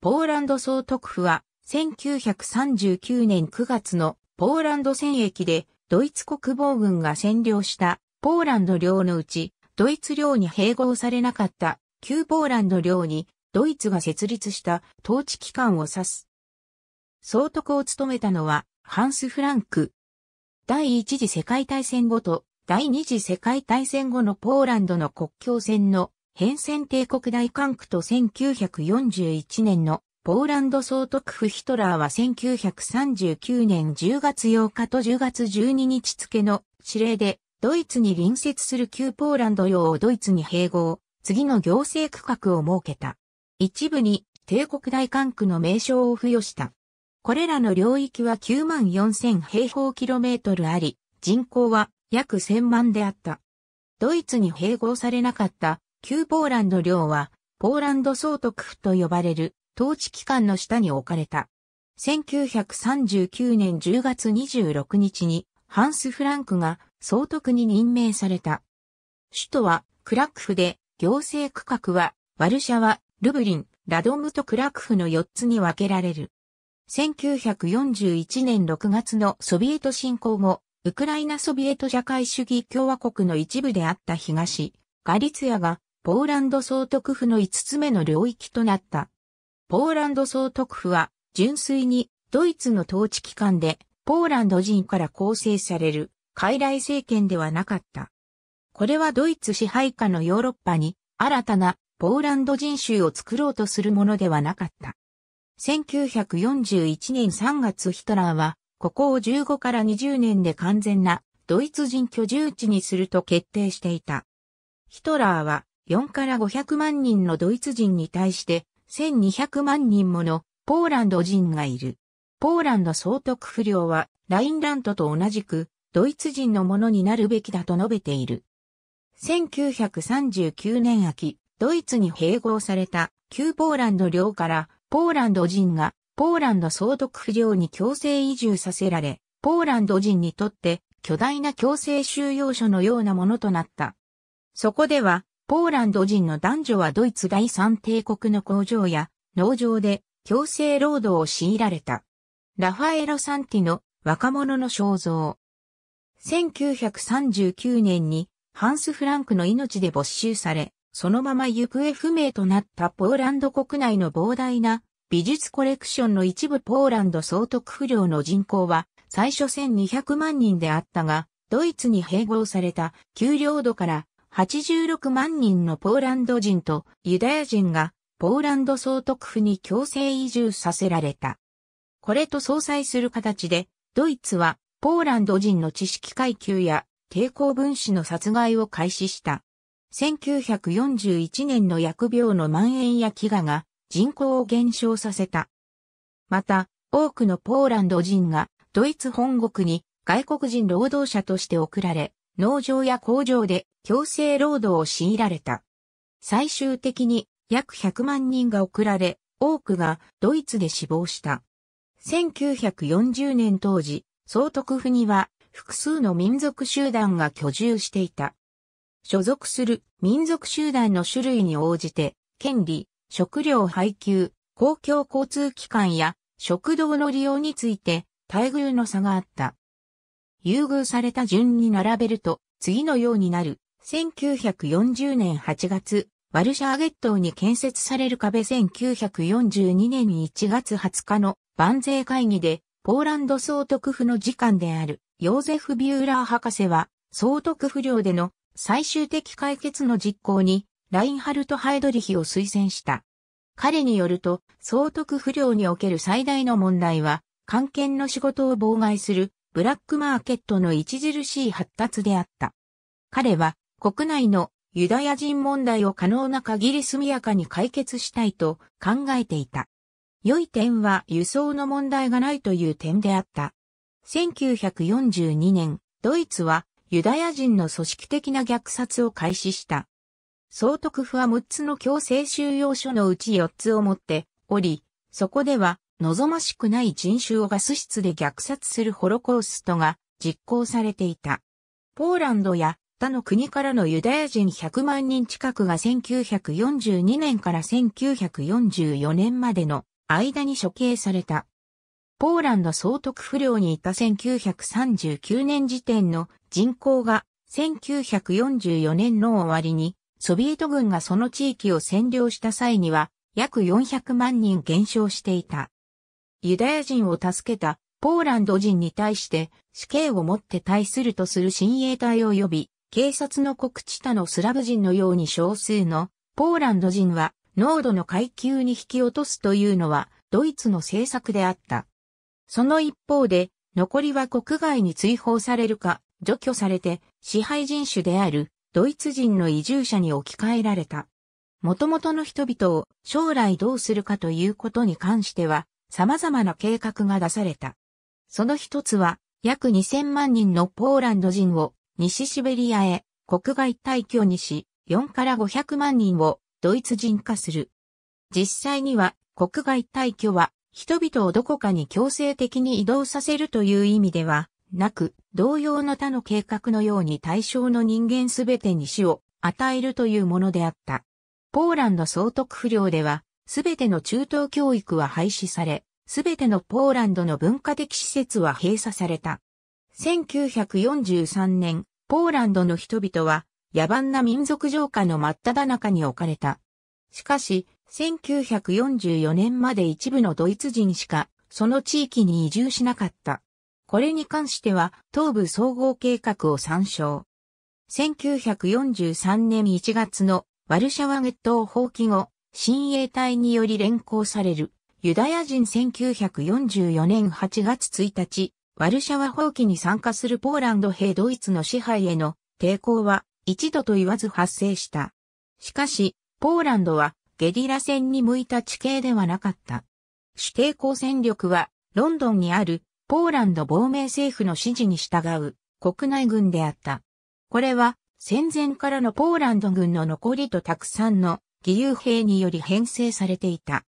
ポーランド総督府は1939年9月のポーランド戦役でドイツ国防軍が占領したポーランド領のうちドイツ領に併合されなかった旧ポーランド領にドイツが設立した統治機関を指す。総督を務めたのはハンス・フランク。第一次世界大戦後と第二次世界大戦後のポーランドの国境線の変遷帝国大管区と1941年のポーランド総督府ヒトラーは1939年10月8日と10月12日付の指令でドイツに隣接する旧ポーランド領をドイツに併合、次の行政区画を設けた。一部に帝国大管区の名称を付与した。これらの領域は9万4000平方キロメートルあり、人口は約1000万であった。ドイツに併合されなかった旧ポーランド領は、ポーランド総督府と呼ばれる統治機関の下に置かれた。1939年10月26日にハンス・フランクが総督に任命された。首都はクラクフで、行政区画はワルシャワ、ルブリン、ラドムとクラクフの4つに分けられる。1941年6月のソビエト侵攻後、ウクライナソビエト社会主義共和国の一部であった東、ガリツヤがポーランド総督府の5つ目の領域となった。ポーランド総督府は、純粋にドイツの統治機関で、ポーランド人から構成される、傀儡政権ではなかった。これはドイツ支配下のヨーロッパに、新たなポーランド人州を作ろうとするものではなかった。1941年3月ヒトラーは、ここを15から20年で完全なドイツ人居住地にすると決定していた。ヒトラーは4から500万人のドイツ人に対して1200万人ものポーランド人がいる。ポーランド総督不良はラインラントと同じくドイツ人のものになるべきだと述べている。1939年秋、ドイツに併合された旧ポーランド領からポーランド人がポーランド総督不良に強制移住させられ、ポーランド人にとって巨大な強制収容所のようなものとなった。そこではポーランド人の男女はドイツ第三帝国の工場や農場で強制労働を強いられた。ラファエロ・サンティの若者の肖像。1939年にハンス・フランクの命で没収され、そのまま行方不明となったポーランド国内の膨大な美術コレクションの一部ポーランド総督不良の人口は最初1200万人であったが、ドイツに併合された給料度から86万人のポーランド人とユダヤ人がポーランド総督府に強制移住させられた。これと相殺する形で、ドイツはポーランド人の知識階級や抵抗分子の殺害を開始した。1941年の疫病の蔓延や飢餓が人口を減少させた。また、多くのポーランド人がドイツ本国に外国人労働者として送られ、農場や工場で強制労働を強いられた。最終的に約100万人が送られ、多くがドイツで死亡した。1940年当時、総督府には複数の民族集団が居住していた。所属する民族集団の種類に応じて、権利、食料配給、公共交通機関や食堂の利用について待遇の差があった。優遇された順に並べると、次のようになる。1940年8月、ワルシャーゲットに建設される壁1942年1月20日の万税会議で、ポーランド総督府の次官である、ヨーゼフ・ビューラー博士は、総督府領での最終的解決の実行に、ラインハルト・ハイドリヒを推薦した。彼によると、総督不良における最大の問題は、関係の仕事を妨害するブラックマーケットの著しい発達であった。彼は国内のユダヤ人問題を可能な限り速やかに解決したいと考えていた。良い点は輸送の問題がないという点であった。1942年、ドイツはユダヤ人の組織的な虐殺を開始した。総督府は6つの強制収容所のうち4つを持っており、そこでは望ましくない人種をガス室で虐殺するホロコーストが実行されていた。ポーランドや他の国からのユダヤ人100万人近くが1942年から1944年までの間に処刑された。ポーランド総督不良にいた1939年時点の人口が1944年の終わりにソビエト軍がその地域を占領した際には約400万人減少していた。ユダヤ人を助けたポーランド人に対して死刑をもって対するとする親衛隊及び警察の告知他のスラブ人のように少数のポーランド人は濃度の階級に引き落とすというのはドイツの政策であった。その一方で残りは国外に追放されるか除去されて支配人種であるドイツ人の移住者に置き換えられた。元々の人々を将来どうするかということに関しては様々な計画が出された。その一つは、約2000万人のポーランド人を西シベリアへ国外退去にし、4から500万人をドイツ人化する。実際には国外退去は人々をどこかに強制的に移動させるという意味ではなく、同様の他の計画のように対象の人間すべてに死を与えるというものであった。ポーランド総督不良ではすべての中等教育は廃止され、すべてのポーランドの文化的施設は閉鎖された。1943年、ポーランドの人々は野蛮な民族浄化の真っ只中に置かれた。しかし、1944年まで一部のドイツ人しか、その地域に移住しなかった。これに関しては、東部総合計画を参照。1943年1月のワルシャワ月頭放棄後、親衛隊により連行される。ユダヤ人1944年8月1日、ワルシャワ放棄に参加するポーランド兵ドイツの支配への抵抗は一度と言わず発生した。しかし、ポーランドはゲリラ戦に向いた地形ではなかった。主抵抗戦力はロンドンにあるポーランド亡命政府の指示に従う国内軍であった。これは戦前からのポーランド軍の残りとたくさんの義勇兵により編成されていた。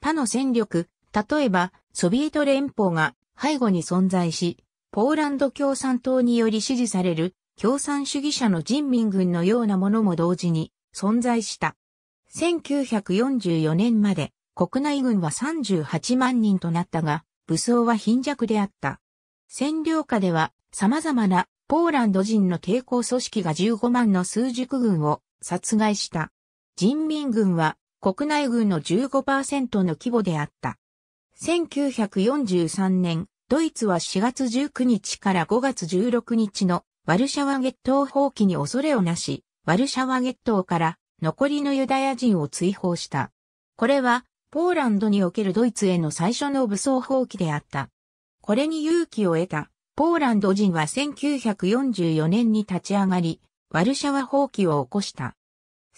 他の戦力、例えば、ソビエト連邦が背後に存在し、ポーランド共産党により支持される共産主義者の人民軍のようなものも同時に存在した。1944年まで国内軍は38万人となったが、武装は貧弱であった。占領下では様々なポーランド人の抵抗組織が15万の数熟軍を殺害した。人民軍は国内軍の15%の規模であった。1943年、ドイツは4月19日から5月16日のワルシャワゲットを放棄に恐れをなし、ワルシャワゲットから残りのユダヤ人を追放した。これは、ポーランドにおけるドイツへの最初の武装放棄であった。これに勇気を得た、ポーランド人は1944年に立ち上がり、ワルシャワ放棄を起こした。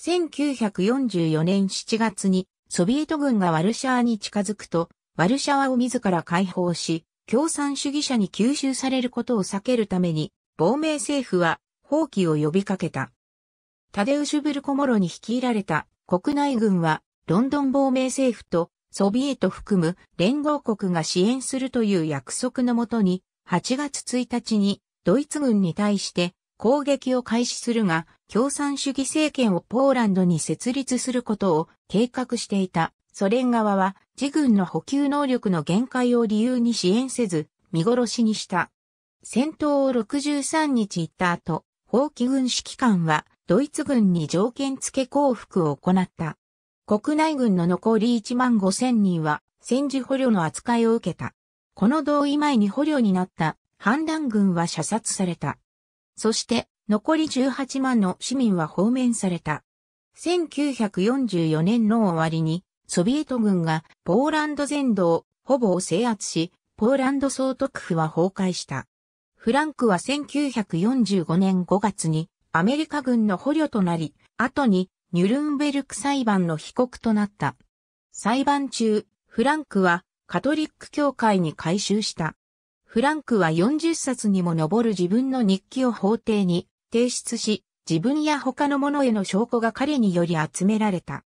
1944年7月にソビエト軍がワルシャワに近づくと、ワルシャワを自ら解放し、共産主義者に吸収されることを避けるために、亡命政府は放棄を呼びかけた。タデウシュ・ブルコモロに率いられた国内軍は、ロンドン亡命政府とソビエト含む連合国が支援するという約束のもとに、8月1日にドイツ軍に対して攻撃を開始するが、共産主義政権をポーランドに設立することを計画していたソ連側は自軍の補給能力の限界を理由に支援せず、見殺しにした。戦闘を63日行った後、法規軍指揮官はドイツ軍に条件付け降伏を行った。国内軍の残り1万5千人は戦時捕虜の扱いを受けた。この同意前に捕虜になった反乱軍は射殺された。そして、残り18万の市民は放免された。1944年の終わりに、ソビエト軍がポーランド全土をほぼ制圧し、ポーランド総督府は崩壊した。フランクは1945年5月にアメリカ軍の捕虜となり、後にニュルンベルク裁判の被告となった。裁判中、フランクはカトリック教会に改宗した。フランクは40冊にも上る自分の日記を法廷に提出し、自分や他の者への証拠が彼により集められた。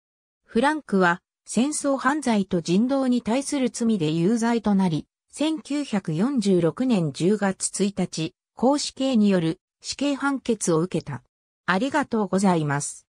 フランクは戦争犯罪と人道に対する罪で有罪となり、1946年10月1日、公死刑による死刑判決を受けた。ありがとうございます。